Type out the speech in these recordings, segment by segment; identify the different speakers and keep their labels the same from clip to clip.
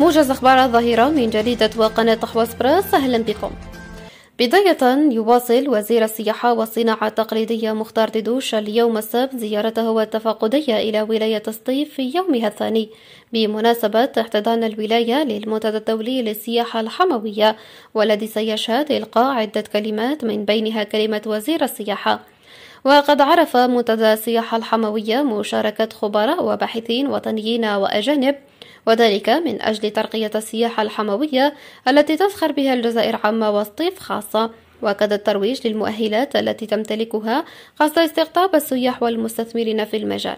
Speaker 1: موجز أخبار الظهيرة من جريدة وقناة حواس براس أهلا بكم بداية يواصل وزير السياحة والصناعة التقليدية مختار ددوش اليوم السبت زيارته التفقدية إلى ولاية سطيف في يومها الثاني بمناسبة احتضان الولاية للمنتدى الدولي للسياحة الحموية والذي سيشهد إلقاء عدة كلمات من بينها كلمة وزير السياحة وقد عرف منتدى السياحة الحموية مشاركة خبراء وباحثين وطنيين وأجانب وذلك من أجل ترقية السياحة الحموية التي تزخر بها الجزائر عامة والصيف خاصة وكذا الترويج للمؤهلات التي تمتلكها خاصة استقطاب السياح والمستثمرين في المجال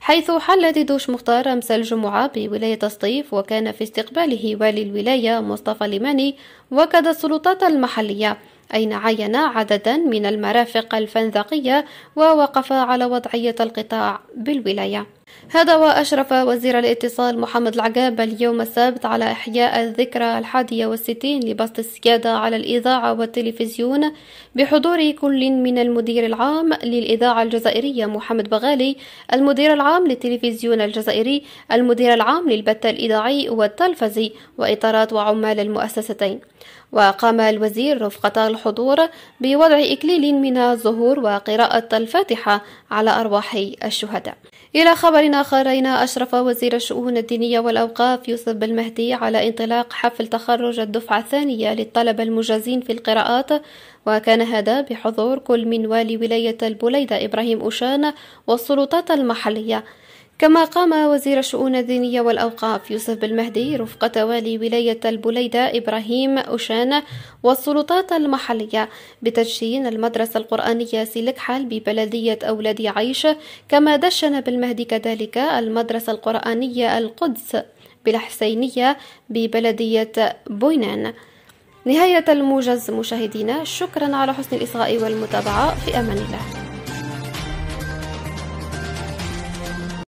Speaker 1: حيث حل ديدوش مختار أمس الجمعة بولاية الصيف وكان في استقباله والي الولاية مصطفى لماني وكذا السلطات المحلية أين عين عددا من المرافق الفنذقية ووقف على وضعية القطاع بالولاية هذا وأشرف وزير الاتصال محمد العقاب اليوم السبت على إحياء الذكرى الحادية والستين لبسط السيادة على الإذاعة والتلفزيون بحضور كل من المدير العام للإذاعة الجزائرية محمد بغالي المدير العام للتلفزيون الجزائري المدير العام للبث الإذاعي والتلفزي وإطارات وعمال المؤسستين وقام الوزير رفقة الحضور بوضع إكليل من الزهور وقراءة الفاتحة على أرواح الشهداء إلى خبر آخر أشرف وزير الشؤون الدينية والأوقاف يوسف بالمهدي على انطلاق حفل تخرج الدفعة الثانية للطلبة المجازين في القراءات وكان هذا بحضور كل من والي ولاية البليدة إبراهيم أوشان والسلطات المحلية كما قام وزير الشؤون الدينية والأوقاف يوسف بالمهدي رفقة والي ولاية البليدة إبراهيم أوشان والسلطات المحلية بتدشين المدرسة القرآنية سيلكحل ببلدية أولاد عيش كما دشن بالمهدي كذلك المدرسة القرآنية القدس بالحسينية ببلدية بوينان نهاية الموجز مشاهدينا شكرا على حسن الإصغاء والمتابعة في أمان الله